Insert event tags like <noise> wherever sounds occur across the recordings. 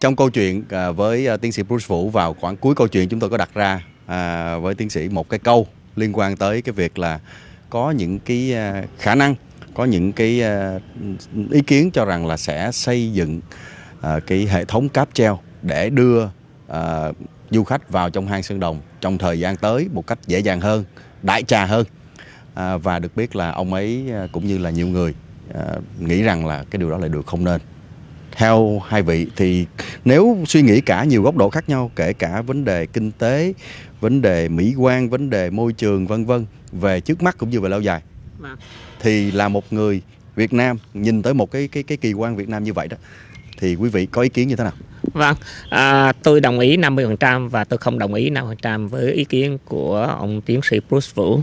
Trong câu chuyện à, với à, tiến sĩ Bruce Vũ vào khoảng cuối câu chuyện chúng tôi có đặt ra à, với tiến sĩ một cái câu liên quan tới cái việc là có những cái khả năng, có những cái ý kiến cho rằng là sẽ xây dựng cái hệ thống cáp treo để đưa du khách vào trong hang Sơn Đồng trong thời gian tới một cách dễ dàng hơn, đại trà hơn. và được biết là ông ấy cũng như là nhiều người nghĩ rằng là cái điều đó lại được không nên theo hai vị thì nếu suy nghĩ cả nhiều góc độ khác nhau kể cả vấn đề kinh tế vấn đề mỹ quan vấn đề môi trường vân vân về trước mắt cũng như về lâu dài vâng. thì là một người Việt Nam nhìn tới một cái cái cái kỳ quan Việt Nam như vậy đó thì quý vị có ý kiến như thế nào? Vâng, à, tôi đồng ý 50% và tôi không đồng ý 50% với ý kiến của ông tiến sĩ Bruce Vũ.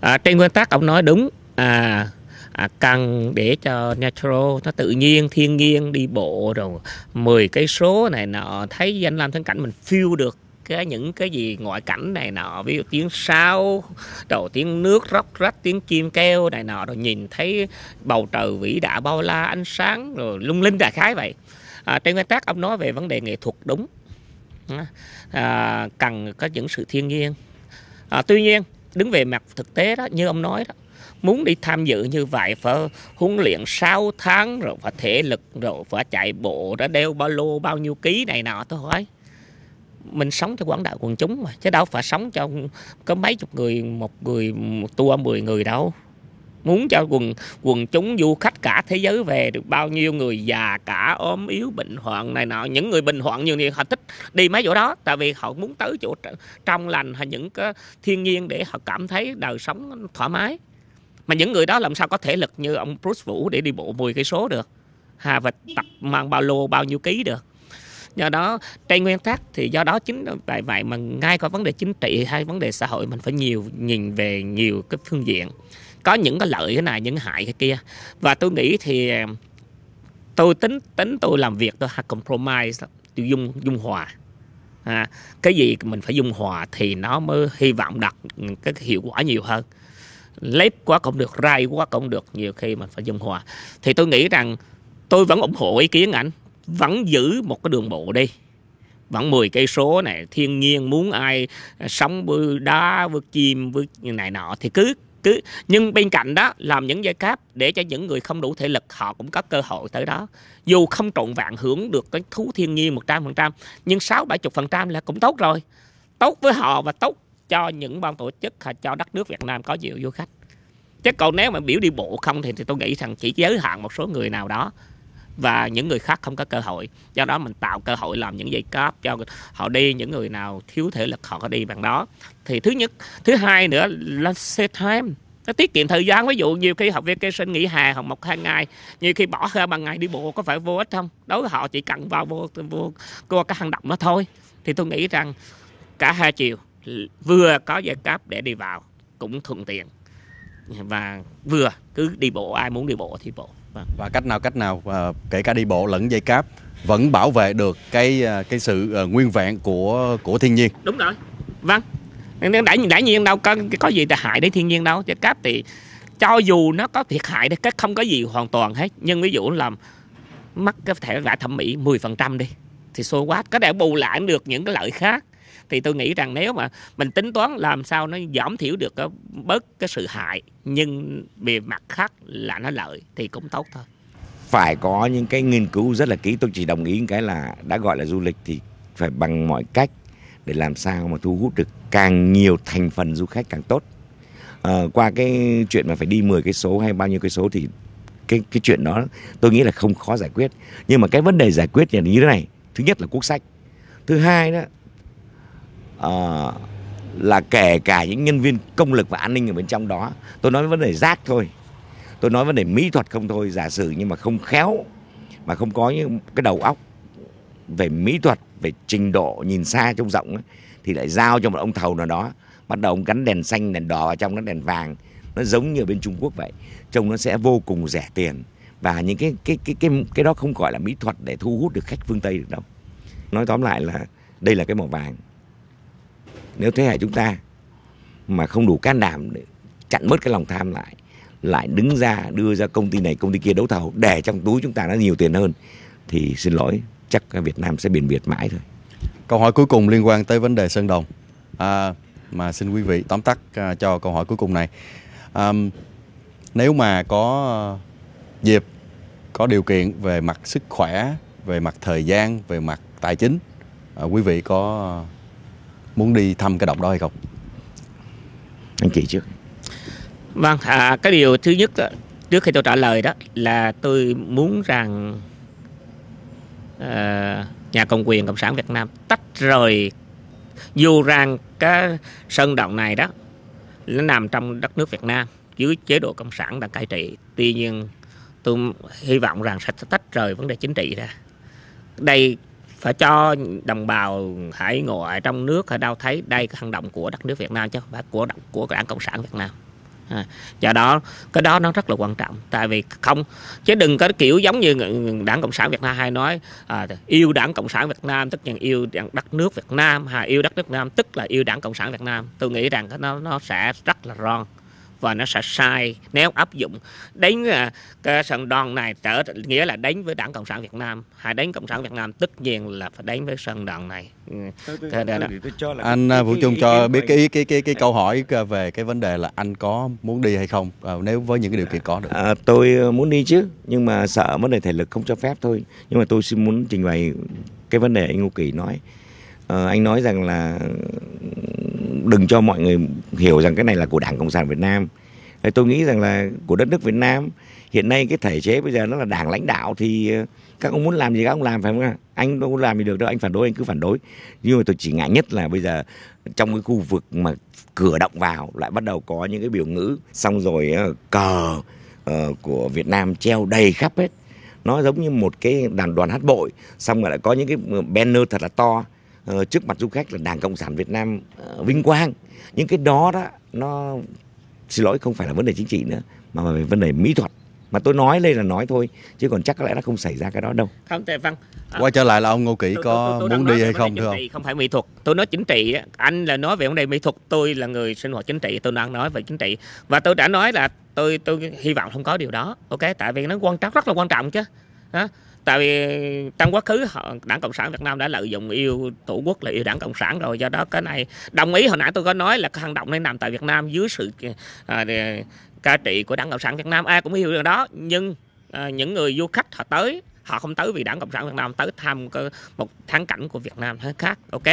À, trên nguyên tắc ông nói đúng, à, à, cần để cho natural nó tự nhiên thiên nhiên đi bộ rồi 10 cây số này nọ thấy danh lam thắng cảnh mình feel được cái những cái gì ngoại cảnh này nọ ví dụ tiếng sao đầu tiếng nước róc rách tiếng chim kêu này nọ rồi nhìn thấy bầu trời vĩ đại bao la ánh sáng rồi lung linh đại khái vậy à, trên nguyên tắc ông nói về vấn đề nghệ thuật đúng à, cần có những sự thiên nhiên à, tuy nhiên đứng về mặt thực tế đó như ông nói đó muốn đi tham dự như vậy phải huấn luyện 6 tháng rồi phải thể lực rồi phải chạy bộ đã đeo ba lô bao nhiêu ký này nọ tôi hỏi mình sống cho quảng đại quần chúng mà chứ đâu phải sống cho có mấy chục người một người một tour 10 người đâu muốn cho quần quần chúng du khách cả thế giới về được bao nhiêu người già cả ốm yếu bệnh hoạn này nọ những người bệnh hoạn như thì họ thích đi mấy chỗ đó tại vì họ muốn tới chỗ trong lành hay những cái thiên nhiên để họ cảm thấy đời sống thoải mái mà những người đó làm sao có thể lực như ông Bruce Vũ để đi bộ 10 cây số được hà và tập mang bao lô bao nhiêu ký được do đó trên nguyên tắc thì do đó chính tại vậy mà ngay có vấn đề chính trị hay vấn đề xã hội mình phải nhiều nhìn về nhiều cái phương diện có những cái lợi cái này những hại cái kia và tôi nghĩ thì tôi tính tính tôi làm việc tôi hay compromise tôi dung dung hòa à, cái gì mình phải dung hòa thì nó mới hy vọng đạt cái hiệu quả nhiều hơn lép quá cũng được rai quá cũng được nhiều khi mình phải dung hòa thì tôi nghĩ rằng tôi vẫn ủng hộ ý kiến ảnh vẫn giữ một cái đường bộ đi vẫn 10 cây số này thiên nhiên muốn ai à, sống với đá với chim với này nọ thì cứ cứ nhưng bên cạnh đó làm những giải pháp để cho những người không đủ thể lực họ cũng có cơ hội tới đó dù không trọn vạn hưởng được cái thú thiên nhiên 100% nhưng sáu bảy phần trăm là cũng tốt rồi tốt với họ và tốt cho những ban tổ chức hay cho đất nước Việt Nam có nhiều du khách chứ còn nếu mà biểu đi bộ không thì, thì tôi nghĩ rằng chỉ giới hạn một số người nào đó và những người khác không có cơ hội do đó mình tạo cơ hội làm những dây cáp cho họ đi những người nào thiếu thể lực họ có đi bằng đó thì thứ nhất thứ hai nữa là set time nó tiết kiệm thời gian ví dụ nhiều khi học vacation nghỉ hè hoặc một hai ngày nhiều khi bỏ ra bằng ngày đi bộ có phải vô ích không đối với họ chỉ cần vào vô vô qua cái hành động đó thôi thì tôi nghĩ rằng cả hai chiều vừa có giải cáp để đi vào cũng thuận tiện và vừa cứ đi bộ ai muốn đi bộ thì bộ vâng. và cách nào cách nào à, kể cả đi bộ lẫn dây cáp vẫn bảo vệ được cái à, cái sự à, nguyên vẹn của của thiên nhiên đúng rồi vâng đã đã nhiên đâu có có gì là hại đến thiên nhiên đâu dây cáp thì cho dù nó có thiệt hại đấy không có gì hoàn toàn hết nhưng ví dụ làm mắc cái thể vả thẩm mỹ 10% đi thì số quá có thể bù lại được những cái lợi khác thì tôi nghĩ rằng nếu mà mình tính toán làm sao nó giảm thiểu được cái, bớt cái sự hại nhưng về mặt khác là nó lợi thì cũng tốt thôi phải có những cái nghiên cứu rất là kỹ tôi chỉ đồng ý cái là đã gọi là du lịch thì phải bằng mọi cách để làm sao mà thu hút được càng nhiều thành phần du khách càng tốt à, qua cái chuyện mà phải đi 10 cái số hay bao nhiêu cái số thì cái cái chuyện đó tôi nghĩ là không khó giải quyết nhưng mà cái vấn đề giải quyết là như thế này thứ nhất là quốc sách thứ hai đó Ờ, là kể cả những nhân viên công lực và an ninh ở bên trong đó tôi nói vấn đề rác thôi tôi nói vấn đề mỹ thuật không thôi giả sử nhưng mà không khéo mà không có những cái đầu óc về mỹ thuật về trình độ nhìn xa trông rộng ấy, thì lại giao cho một ông thầu nào đó bắt đầu ông gắn đèn xanh đèn đỏ vào trong nó đèn vàng nó giống như ở bên Trung Quốc vậy trông nó sẽ vô cùng rẻ tiền và những cái cái cái cái cái đó không gọi là mỹ thuật để thu hút được khách phương Tây được đâu nói tóm lại là đây là cái màu vàng nếu thế hệ chúng ta mà không đủ can đảm để chặn mất cái lòng tham lại lại đứng ra đưa ra công ty này công ty kia đấu thầu để trong túi chúng ta nó nhiều tiền hơn thì xin lỗi chắc Việt Nam sẽ biển biệt mãi thôi. Câu hỏi cuối cùng liên quan tới vấn đề sơn đồng à, mà xin quý vị tóm tắt à, cho câu hỏi cuối cùng này. À, nếu mà có ờ, dịp có điều kiện về mặt sức khỏe, về mặt thời gian, về mặt tài chính, à, quý vị có muốn đi thăm cái động đó hay không anh chị trước vâng à, cái điều thứ nhất trước khi tôi trả lời đó là tôi muốn rằng à, nhà công quyền cộng sản việt nam tách rời dù rằng cái sân động này đó nó nằm trong đất nước việt nam dưới chế độ cộng sản đang cai trị tuy nhiên tôi hy vọng rằng sẽ tách rời vấn đề chính trị ra đây phải cho đồng bào hãy ngồi trong nước hãy đau thấy đây cái hành động của đất nước Việt Nam chứ không phải của của đảng cộng sản Việt Nam à, do đó cái đó nó rất là quan trọng tại vì không chứ đừng có kiểu giống như đảng cộng sản việt nam hay nói à, yêu đảng cộng sản việt nam tất nhiên yêu đất nước việt nam hay yêu đất nước việt nam tức là yêu đảng cộng sản việt nam tôi nghĩ rằng nó nó sẽ rất là ron và nó sẽ sai nếu áp dụng đánh à, cái sân đòn này trở nghĩa là đánh với đảng cộng sản việt nam hay đánh cộng sản việt nam tất nhiên là phải đánh với sân đòn này ừ, tôi, tôi, tôi, anh à, Vũ Trung cho biết cái ý cái cái cái câu dạ. hỏi về cái vấn đề là anh có muốn đi hay không à, nếu với những cái điều kiện có được à, tôi muốn đi chứ nhưng mà sợ vấn đề thể lực không cho phép thôi nhưng mà tôi xin muốn trình bày cái vấn đề anh Ngô Kỳ nói à, anh nói rằng là đừng cho mọi người hiểu rằng cái này là của Đảng Cộng sản Việt Nam. Tôi nghĩ rằng là của đất nước Việt Nam hiện nay cái thể chế bây giờ nó là đảng lãnh đạo thì ờ, các ông muốn làm gì các ông làm phải không ạ? Anh đâu có làm gì được đâu, anh phản đối anh cứ phản đối. Nhưng mà tôi chỉ ngại nhất là bây giờ trong cái khu vực mà cửa động vào lại bắt đầu có những cái biểu ngữ xong rồi ờ, cờ ờ, của Việt Nam treo đầy khắp hết nó giống như một cái đàn đoàn hát bội xong rồi lại có những cái banner thật là to Ờ, trước mặt du khách là Đảng Cộng sản Việt Nam ờ, vinh quang những cái đó đó nó xin lỗi không phải là vấn đề chính trị nữa mà là vấn đề mỹ thuật mà tôi nói đây là nói thôi chứ còn chắc có lẽ nó không xảy ra cái đó đâu không tề văn à, quay trở lại là ông ngô kỷ có tôi, tôi, muốn đi hay không thưa ông không phải mỹ thuật tôi nói chính trị anh là nói về vấn đề mỹ thuật tôi là người sinh hoạt chính trị tôi đang nói về chính trị và tôi đã nói là tôi tôi hy vọng không có điều đó ok tại vì nó quan trọng rất là quan trọng chứ đó tại vì trong quá khứ họ, đảng cộng sản việt nam đã lợi dụng yêu tổ quốc là yêu đảng cộng sản rồi do đó cái này đồng ý hồi nãy tôi có nói là cái hành động này nằm tại việt nam dưới sự à, để, cai trị của đảng cộng sản việt nam ai cũng hiểu điều đó nhưng à, những người du khách họ tới họ không tới vì đảng cộng sản việt nam tới thăm một thắng cảnh của việt nam khác ok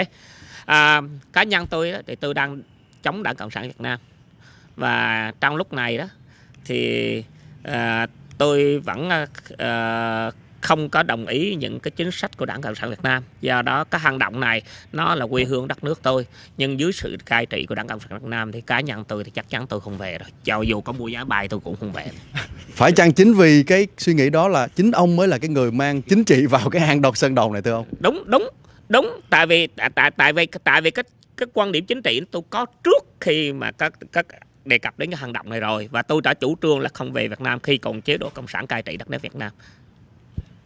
à, cá nhân tôi đó, thì tôi đang chống đảng cộng sản việt nam và trong lúc này đó thì à, tôi vẫn à, à không có đồng ý những cái chính sách của đảng cộng sản việt nam do đó cái hành động này nó là quê hương đất nước tôi nhưng dưới sự cai trị của đảng cộng sản việt nam thì cá nhân tôi thì chắc chắn tôi không về rồi cho dù có mua giá bài tôi cũng không về <laughs> phải chăng chính vì cái suy nghĩ đó là chính ông mới là cái người mang chính trị vào cái hang độc sơn đồng này thưa ông đúng đúng đúng tại vì tại tại vì tại vì cái cái quan điểm chính trị tôi có trước khi mà các các đề cập đến cái hành động này rồi và tôi đã chủ trương là không về Việt Nam khi còn chế độ cộng sản cai trị đất nước Việt Nam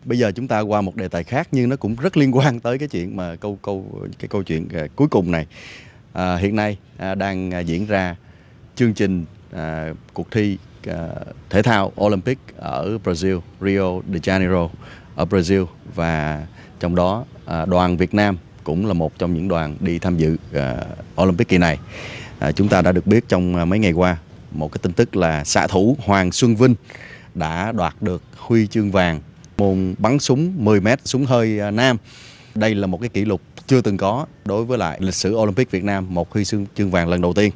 bây giờ chúng ta qua một đề tài khác nhưng nó cũng rất liên quan tới cái chuyện mà câu câu cái câu chuyện à, cuối cùng này à, hiện nay à, đang à, diễn ra chương trình à, cuộc thi à, thể thao Olympic ở Brazil Rio de Janeiro ở Brazil và trong đó à, đoàn Việt Nam cũng là một trong những đoàn đi tham dự à, Olympic kỳ này à, chúng ta đã được biết trong à, mấy ngày qua một cái tin tức là xạ thủ Hoàng Xuân Vinh đã đoạt được huy chương vàng môn bắn súng 10 m súng hơi à, nam. Đây là một cái kỷ lục chưa từng có đối với lại lịch sử Olympic Việt Nam một huy chương vàng lần đầu tiên.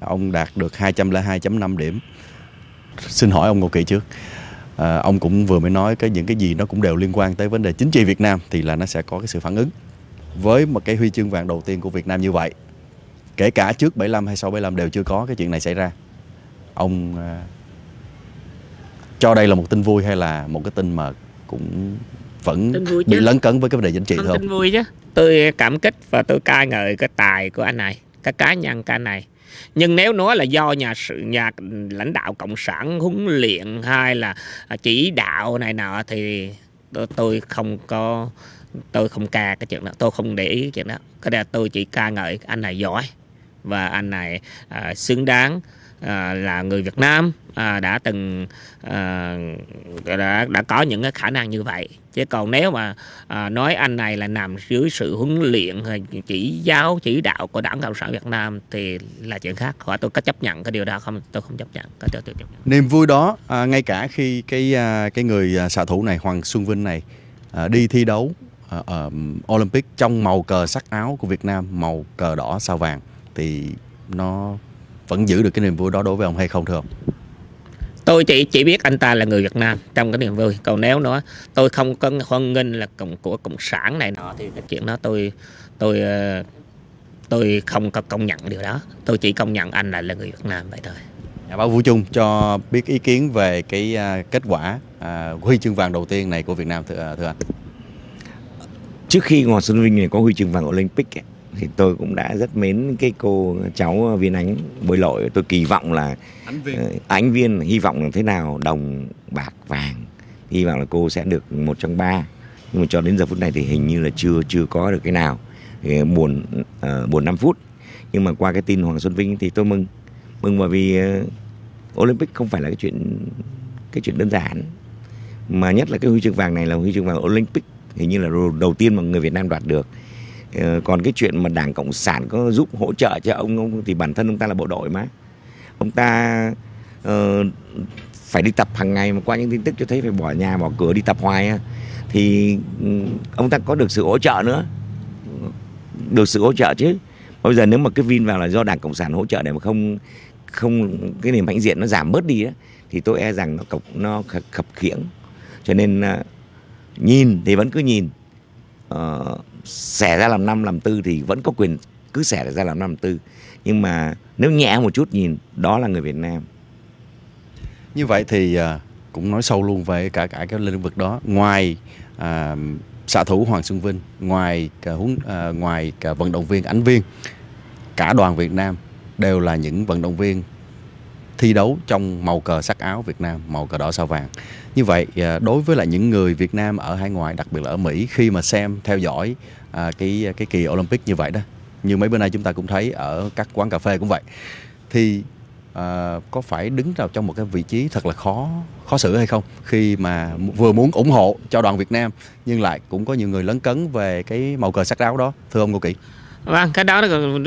Ông đạt được 202.5 điểm. Xin hỏi ông Ngô Kỳ trước. À, ông cũng vừa mới nói cái những cái gì nó cũng đều liên quan tới vấn đề chính trị Việt Nam thì là nó sẽ có cái sự phản ứng. Với một cái huy chương vàng đầu tiên của Việt Nam như vậy, kể cả trước 75 hay sau 75 đều chưa có cái chuyện này xảy ra. Ông à, cho đây là một tin vui hay là một cái tin mà cũng vẫn bị lấn cấn với cái vấn đề chính trị thôi. Vâng, tin vui chứ. Tôi cảm kích và tôi ca ngợi cái tài của anh này, cái cá nhân ca này. Nhưng nếu nói là do nhà sự nhà lãnh đạo cộng sản huấn luyện hay là chỉ đạo này nọ thì tôi, tôi không có tôi không ca cái chuyện đó, tôi không để ý chuyện đó. Cái đó tôi chỉ ca ngợi anh này giỏi và anh này à, xứng đáng À, là người Việt Nam à, đã từng à, đã đã có những cái khả năng như vậy chứ còn nếu mà à, nói anh này là nằm dưới sự huấn luyện chỉ giáo chỉ đạo của đảng cộng sản Việt Nam thì là chuyện khác hỏi tôi có chấp nhận cái điều đó không tôi không chấp nhận cái tôi, tôi chấp nhận. niềm vui đó à, ngay cả khi cái à, cái người à, xạ thủ này Hoàng Xuân Vinh này à, đi thi đấu à, ở à, à, Olympic trong màu cờ sắc áo của Việt Nam màu cờ đỏ sao vàng thì nó vẫn giữ được cái niềm vui đó đối với ông hay không thưa ông tôi chỉ chỉ biết anh ta là người Việt Nam trong cái niềm vui còn nếu nữa tôi không có hoan nghênh là cộng của cộng sản này nọ thì cái chuyện đó tôi tôi ờ, tôi không có công nhận điều đó tôi chỉ công nhận anh là là người Việt Nam vậy thôi Nhà báo Vũ Trung cho biết ý kiến về cái à, kết quả à, huy chương vàng đầu tiên này của Việt Nam thưa, à, thưa anh trước khi Ngò Xuân Vinh này có huy chương vàng Olympic ấy, thì tôi cũng đã rất mến cái cô cháu Viên Ánh bồi lội tôi kỳ vọng là Ánh Viên, ờ, Ánh Viên hy vọng là thế nào đồng bạc vàng hy vọng là cô sẽ được một trong ba nhưng mà cho đến giờ phút này thì hình như là chưa chưa có được cái nào thì buồn uh, buồn năm phút nhưng mà qua cái tin Hoàng Xuân Vinh thì tôi mừng mừng bởi vì uh, Olympic không phải là cái chuyện cái chuyện đơn giản mà nhất là cái huy chương vàng này là huy chương vàng Olympic hình như là đầu tiên mà người Việt Nam đoạt được Ờ, còn cái chuyện mà đảng cộng sản có giúp hỗ trợ cho ông ông thì bản thân ông ta là bộ đội mà ông ta uh, phải đi tập hàng ngày mà qua những tin tức cho thấy phải bỏ nhà bỏ cửa đi tập hoài thì ừ, ông ta có được sự hỗ trợ nữa được sự hỗ trợ chứ bây giờ nếu mà cái vin vào là do đảng cộng sản hỗ trợ để mà không không cái niềm hãnh diện nó giảm bớt đi thì tôi e rằng nó cọc nó khập, khiễng cho nên ờ, nhìn thì vẫn cứ nhìn xẻ ra làm năm làm tư thì vẫn có quyền cứ xẻ ra làm năm làm tư nhưng mà nếu nhẹ một chút nhìn đó là người Việt Nam như vậy thì à, cũng nói sâu luôn về cả cả cái lĩnh vực đó ngoài à, xạ thủ Hoàng Xuân Vinh ngoài cả huấn à, ngoài cả vận động viên Ánh Viên cả đoàn Việt Nam đều là những vận động viên thi đấu trong màu cờ sắc áo Việt Nam màu cờ đỏ sao vàng như vậy à, đối với lại những người Việt Nam ở hải ngoại đặc biệt là ở Mỹ khi mà xem theo dõi à, cái cái kỳ Olympic như vậy đó như mấy bữa nay chúng ta cũng thấy ở các quán cà phê cũng vậy thì à, có phải đứng vào trong một cái vị trí thật là khó khó xử hay không khi mà vừa muốn ủng hộ cho đoàn Việt Nam nhưng lại cũng có nhiều người lấn cấn về cái màu cờ sắc áo đó thưa ông cô kỹ Vâng, cái đó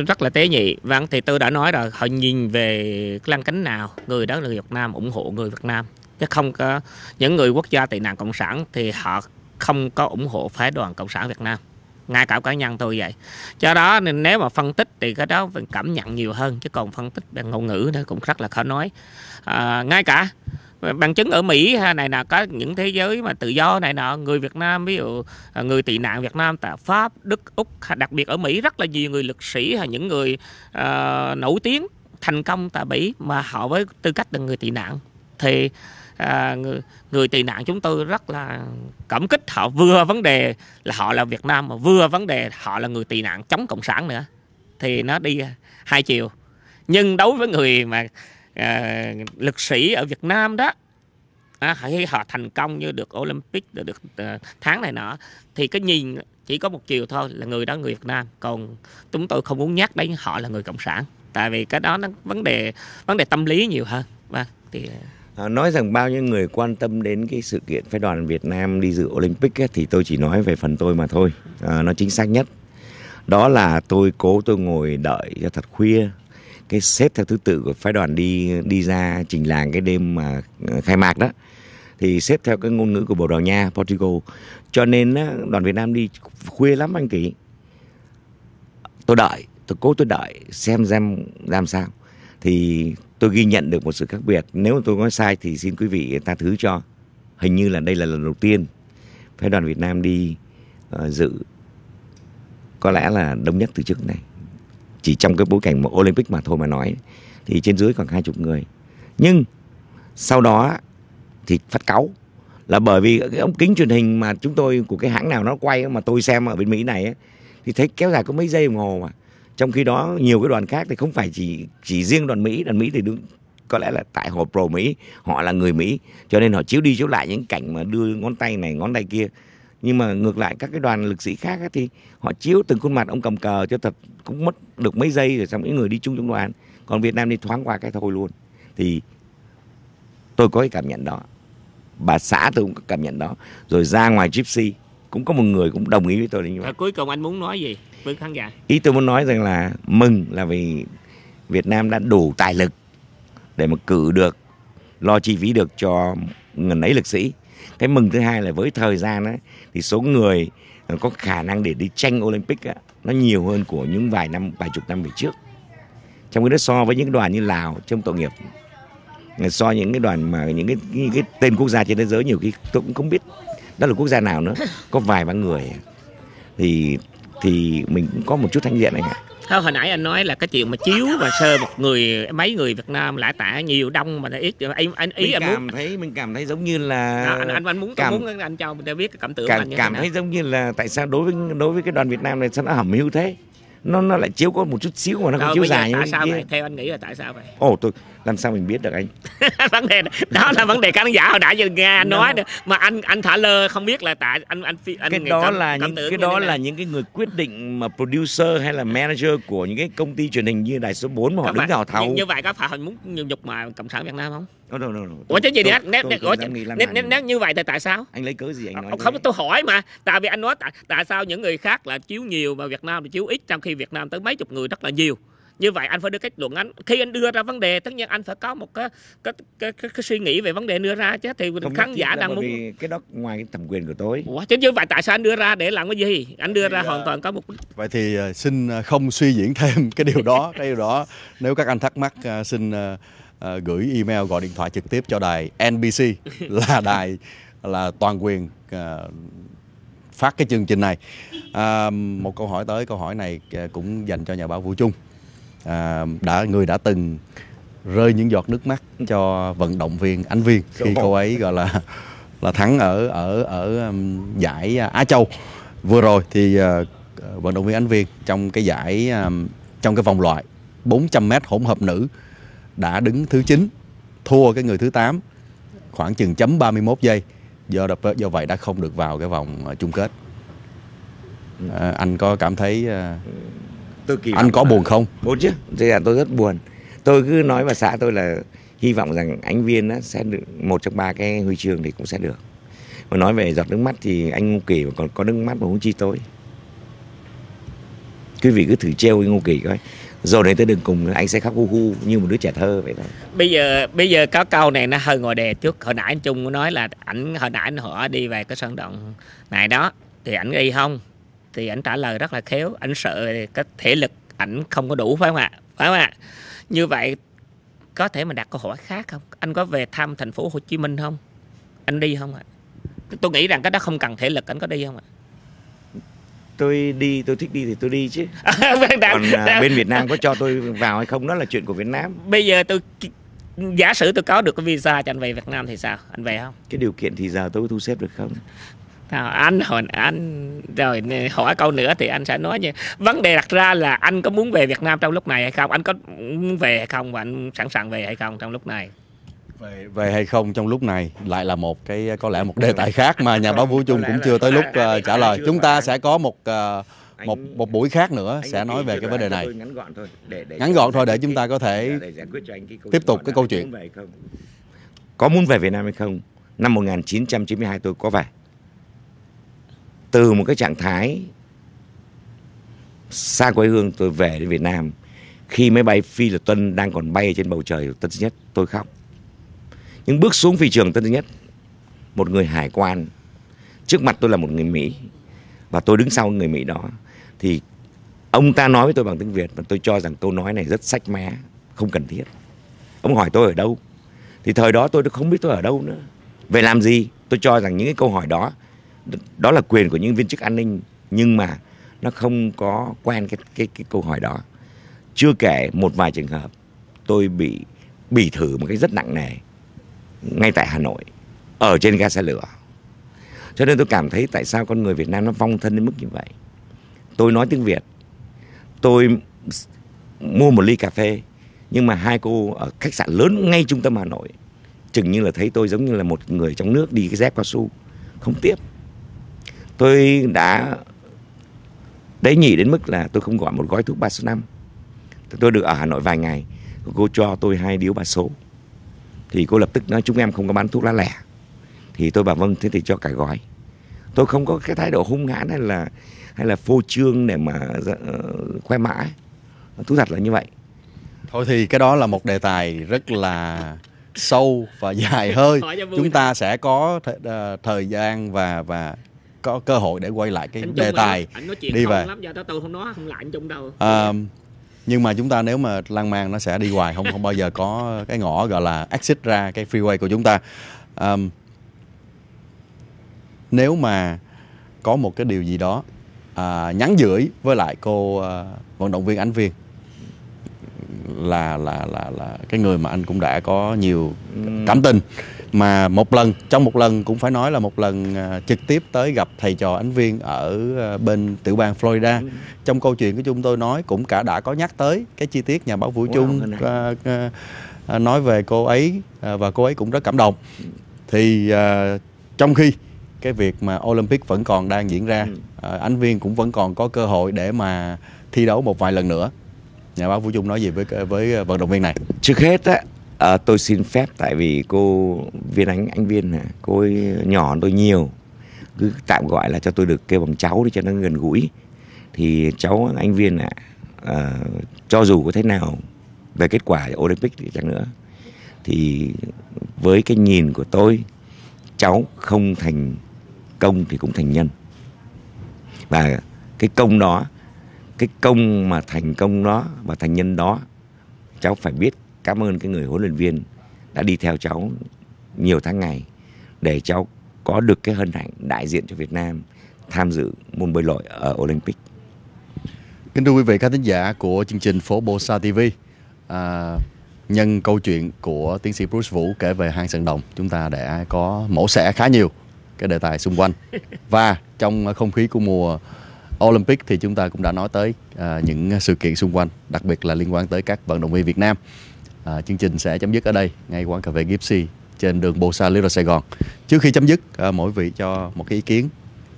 rất là tế nhị. Vâng, thì tôi đã nói rồi, họ nhìn về lăng cánh nào, người đó là người Việt Nam ủng hộ người Việt Nam chứ không có những người quốc gia tị nạn cộng sản thì họ không có ủng hộ phái đoàn cộng sản Việt Nam ngay cả cá nhân tôi vậy cho đó nên nếu mà phân tích thì cái đó mình cảm nhận nhiều hơn chứ còn phân tích bằng ngôn ngữ nó cũng rất là khó nói à, ngay cả bằng chứng ở Mỹ này là có những thế giới mà tự do này nọ người Việt Nam ví dụ à, người tị nạn Việt Nam tại Pháp Đức Úc đặc biệt ở Mỹ rất là nhiều người lực sĩ hay những người uh, nổi tiếng thành công tại Mỹ mà họ với tư cách là người tị nạn thì à, người, người tị nạn chúng tôi rất là cảm kích họ vừa vấn đề là họ là Việt Nam mà vừa vấn đề họ là người tị nạn chống cộng sản nữa thì nó đi hai chiều nhưng đối với người mà à, lực sĩ ở Việt Nam đó à, họ thành công như được Olympic được, được à, tháng này nọ thì cái nhìn chỉ có một chiều thôi là người đó người Việt Nam còn chúng tôi không muốn nhắc đến họ là người cộng sản tại vì cái đó nó vấn đề vấn đề tâm lý nhiều hơn vâng thì à, À, nói rằng bao nhiêu người quan tâm đến cái sự kiện phái đoàn Việt Nam đi dự Olympic ấy, thì tôi chỉ nói về phần tôi mà thôi à, nó chính xác nhất đó là tôi cố tôi ngồi đợi cho thật khuya cái xếp theo thứ tự của phái đoàn đi đi ra trình làng cái đêm mà à, khai mạc đó thì xếp theo cái ngôn ngữ của Bồ Đào Nha Portugal cho nên đoàn Việt Nam đi khuya lắm anh kỳ tôi đợi tôi cố tôi đợi xem xem làm sao thì tôi ghi nhận được một sự khác biệt nếu mà tôi nói sai thì xin quý vị tha thứ cho hình như là đây là lần đầu tiên phái đoàn Việt Nam đi uh, dự có lẽ là đông nhất từ trước này chỉ trong cái bối cảnh một Olympic mà thôi mà nói thì trên dưới khoảng hai chục người nhưng sau đó thì phát cáu là bởi vì cái ống kính truyền hình mà chúng tôi của cái hãng nào nó quay mà tôi xem ở bên Mỹ này ấy, thì thấy kéo dài có mấy giây đồng hồ mà trong khi đó nhiều cái đoàn khác thì không phải chỉ chỉ riêng đoàn mỹ đoàn mỹ thì đúng có lẽ là tại họ pro mỹ họ là người mỹ cho nên họ chiếu đi chiếu lại những cảnh mà đưa ngón tay này ngón tay kia nhưng mà ngược lại các cái đoàn lực sĩ khác ấy, thì họ chiếu từng khuôn mặt ông cầm cờ cho thật cũng mất được mấy giây rồi xong những người đi chung trong đoàn còn việt nam đi thoáng qua cái thôi luôn thì tôi có cái cảm nhận đó bà xã tôi cũng có cảm nhận đó rồi ra ngoài gypsy cũng có một người cũng đồng ý với tôi là như vậy à, cuối cùng anh muốn nói gì với khán giả ý tôi muốn nói rằng là mừng là vì Việt Nam đã đủ tài lực để mà cử được lo chi phí được cho ngần ấy lực sĩ cái mừng thứ hai là với thời gian ấy, thì số người có khả năng để đi tranh Olympic ấy, nó nhiều hơn của những vài năm vài chục năm về trước trong cái đó so với những đoàn như Lào trong tội nghiệp so những cái đoàn mà những cái, những cái tên quốc gia trên thế giới nhiều khi tôi cũng không biết đó là quốc gia nào nữa có vài ba người thì thì mình cũng có một chút thanh diện này ạ Thôi, hồi nãy anh nói là cái chuyện mà chiếu và sơ một người mấy người Việt Nam lạ tả nhiều đông mà ít anh, anh ý mình anh cảm muốn thấy mình cảm thấy giống như là à, anh, anh muốn cảm, muốn anh cho mình biết cái cảm tưởng cảm, anh cảm thấy giống như là tại sao đối với đối với cái đoàn Việt Nam này sao nó hẩm hưu thế nó nó lại chiếu có một chút xíu mà nó không chiếu dài như vậy sao vậy? theo anh nghĩ là tại sao vậy ồ tôi làm sao mình biết được anh <laughs> vấn đề đó là vấn đề khán giả hồi nãy giờ nghe anh nói đó. mà anh anh thả lơ không biết là tại anh anh anh cái đó cảm, là cảm những cái đó là những cái người quyết định mà producer hay là manager của những cái công ty truyền hình như đài số 4 mà họ đứng vào thầu như, như vậy có phải họ muốn nhục mà cộng sản Việt Nam không No, no, no, no. Ủa chứ gì nữa? Nếu, nếu, như vậy thì tại sao? Anh lấy cớ gì anh ờ, nói? Không, tôi hỏi mà. Tại vì anh nói tại, tại sao những người khác là chiếu nhiều mà Việt Nam thì chiếu ít trong khi Việt Nam tới mấy chục người rất là nhiều như vậy anh phải đưa cách luận anh khi anh đưa ra vấn đề tất nhiên anh phải có một cái cái, cái, cái, cái suy nghĩ về vấn đề đưa ra chứ thì không khán giả đang muốn cái đó ngoài cái thẩm quyền của tôi Ủa, chứ như vậy tại sao anh đưa ra để làm cái gì anh đưa thì, ra hoàn à, toàn có một vậy thì à, xin à, không suy diễn thêm cái điều đó cái điều đó nếu các anh thắc mắc xin gửi email gọi điện thoại trực tiếp cho đài NBC là <laughs> đài là toàn quyền phát cái chương trình này à, một câu hỏi tới câu hỏi này cũng dành cho nhà báo vũ trung à, đã người đã từng rơi những giọt nước mắt cho vận động viên Ánh Viên khi cô ấy gọi là là thắng ở ở ở um, giải à, Á Châu vừa rồi thì uh, vận động viên Ánh Viên trong cái giải um, trong cái vòng loại 400m hỗn hợp nữ đã đứng thứ 9 thua cái người thứ 8 khoảng chừng chấm 31 giây do do vậy đã không được vào cái vòng à, chung kết à, anh có cảm thấy tôi kỳ anh có buồn không buồn chứ thế là tôi rất buồn tôi cứ nói vào xã tôi là hy vọng rằng anh viên á, sẽ được một trong ba cái huy chương thì cũng sẽ được mà nói về giọt nước mắt thì anh ngô kỳ còn có nước mắt mà huống chi tôi quý vị cứ thử treo trêu ngô kỳ coi rồi để tới đường cùng anh sẽ khóc hu hu như một đứa trẻ thơ vậy thôi bây giờ bây giờ có câu này nó hơi ngồi đề trước hồi nãy anh trung nói là ảnh hồi nãy anh họ đi về cái sân động này đó thì ảnh đi không thì ảnh trả lời rất là khéo ảnh sợ cái thể lực ảnh không có đủ phải không ạ phải không ạ như vậy có thể mình đặt câu hỏi khác không anh có về thăm thành phố Hồ Chí Minh không anh đi không ạ tôi nghĩ rằng cái đó không cần thể lực anh có đi không ạ tôi đi tôi thích đi thì tôi đi chứ <laughs> vâng, còn à, đã. bên Việt Nam có cho tôi vào hay không đó là chuyện của Việt Nam bây giờ tôi giả sử tôi có được cái visa cho anh về Việt Nam thì sao anh về không cái điều kiện thì giờ tôi có thu xếp được không Ờ, anh hồi anh rồi hỏi câu nữa thì anh sẽ nói như vấn đề đặt ra là anh có muốn về Việt Nam trong lúc này hay không anh có muốn về hay không và anh sẵn sàng về hay không trong lúc này về về hay không trong lúc này lại là một cái có lẽ một đề tài khác mà nhà báo Vũ Trung cũng chưa tới <laughs> lúc uh, trả lời chúng ta sẽ có một uh, một một buổi khác nữa anh sẽ nói về cái vấn đề này ngắn gọn thôi để, để ngắn gọn thôi để chúng ta có thể tiếp tục cái câu chuyện có muốn về Việt Nam hay không năm 1992 tôi có về từ một cái trạng thái xa quê hương tôi về đến Việt Nam khi máy bay Phi là Tân đang còn bay trên bầu trời Tân Sơn Nhất tôi khóc nhưng bước xuống phi trường Tân Sơn Nhất một người hải quan trước mặt tôi là một người Mỹ và tôi đứng sau người Mỹ đó thì ông ta nói với tôi bằng tiếng Việt và tôi cho rằng câu nói này rất sách má không cần thiết ông hỏi tôi ở đâu thì thời đó tôi không biết tôi ở đâu nữa về làm gì tôi cho rằng những cái câu hỏi đó đó là quyền của những viên chức an ninh nhưng mà nó không có quen cái cái cái câu hỏi đó chưa kể một vài trường hợp tôi bị bị thử một cái rất nặng nề ngay tại Hà Nội ở trên ga xe lửa cho nên tôi cảm thấy tại sao con người Việt Nam nó vong thân đến mức như vậy tôi nói tiếng Việt tôi mua một ly cà phê nhưng mà hai cô ở khách sạn lớn ngay trung tâm Hà Nội chừng như là thấy tôi giống như là một người trong nước đi cái dép cao su không tiếp tôi đã tế nhị đến mức là tôi không gọi một gói thuốc ba số năm tôi được ở hà nội vài ngày cô cho tôi hai điếu ba số thì cô lập tức nói chúng em không có bán thuốc lá lẻ thì tôi bảo vâng thế thì cho cả gói tôi không có cái thái độ hung hãn hay là hay là phô trương để mà ờ, khoe mã thú thật là như vậy thôi thì cái đó là một đề tài rất là sâu và dài hơi chúng ta sẽ có thời, thời gian và và có cơ hội để quay lại cái đề tài anh nói chuyện đi về lắm giờ tôi không nói không lại anh chung đâu à, nhưng mà chúng ta nếu mà lan man nó sẽ đi hoài không không bao giờ có cái ngõ gọi là exit ra cái freeway của chúng ta à, nếu mà có một cái điều gì đó à, nhắn gửi với lại cô à, vận động viên ánh viên là là là là cái người mà anh cũng đã có nhiều cảm tình mà một lần trong một lần cũng phải nói là một lần à, trực tiếp tới gặp thầy trò ánh viên ở à, bên tiểu bang Florida trong câu chuyện của chúng tôi nói cũng cả đã có nhắc tới cái chi tiết nhà báo Vũ wow, Trung à, à, à, nói về cô ấy à, và cô ấy cũng rất cảm động thì à, trong khi cái việc mà Olympic vẫn còn đang diễn ra ừ. à, ánh viên cũng vẫn còn có cơ hội để mà thi đấu một vài lần nữa nhà báo Vũ Trung nói gì với với vận động viên này trước hết á À, tôi xin phép tại vì cô Viên Ánh anh Viên cô ấy nhỏ hơn tôi nhiều cứ tạm gọi là cho tôi được kêu bằng cháu đi cho nó gần gũi thì cháu anh Viên ạ à, cho dù có thế nào về kết quả Olympic thì chẳng nữa thì với cái nhìn của tôi cháu không thành công thì cũng thành nhân và cái công đó cái công mà thành công đó và thành nhân đó cháu phải biết cảm ơn cái người huấn luyện viên đã đi theo cháu nhiều tháng ngày để cháu có được cái hân hạnh đại diện cho Việt Nam tham dự môn bơi lội ở Olympic. Kính thưa quý vị khán thính giả của chương trình Phố bô sa TV, à, nhân câu chuyện của tiến sĩ Bruce Vũ kể về hang sân đồng, chúng ta đã có mổ xẻ khá nhiều cái đề tài xung quanh. <laughs> Và trong không khí của mùa Olympic thì chúng ta cũng đã nói tới à, những sự kiện xung quanh, đặc biệt là liên quan tới các vận động viên Việt Nam à, chương trình sẽ chấm dứt ở đây ngay quán cà phê Gipsy trên đường Bồ Sa Liêu Sài Gòn trước khi chấm dứt à, mỗi vị cho một cái ý kiến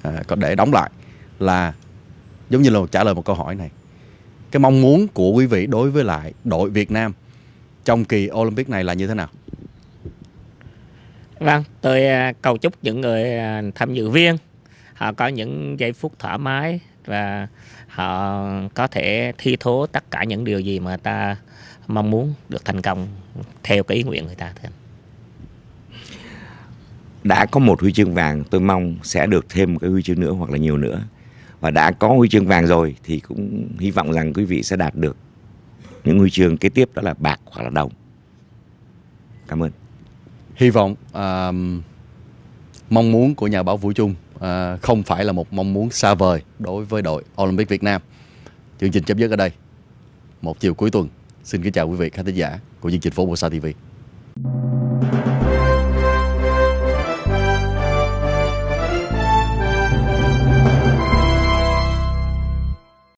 à, có để đóng lại là giống như là trả lời một câu hỏi này cái mong muốn của quý vị đối với lại đội Việt Nam trong kỳ Olympic này là như thế nào? Vâng, tôi à, cầu chúc những người à, tham dự viên họ có những giây phút thoải mái và họ có thể thi thố tất cả những điều gì mà ta mong muốn được thành công theo cái ý nguyện người ta thêm đã có một huy chương vàng tôi mong sẽ được thêm một cái huy chương nữa hoặc là nhiều nữa và đã có huy chương vàng rồi thì cũng hy vọng rằng quý vị sẽ đạt được những huy chương kế tiếp đó là bạc hoặc là đồng cảm ơn hy vọng uh, mong muốn của nhà báo vũ trung Ờ, không phải là một mong muốn xa vời đối với đội Olympic Việt Nam. Chương trình chấm dứt ở đây. Một chiều cuối tuần. Xin kính chào quý vị khán thính giả của chương trình Phố Bồ Sa TV.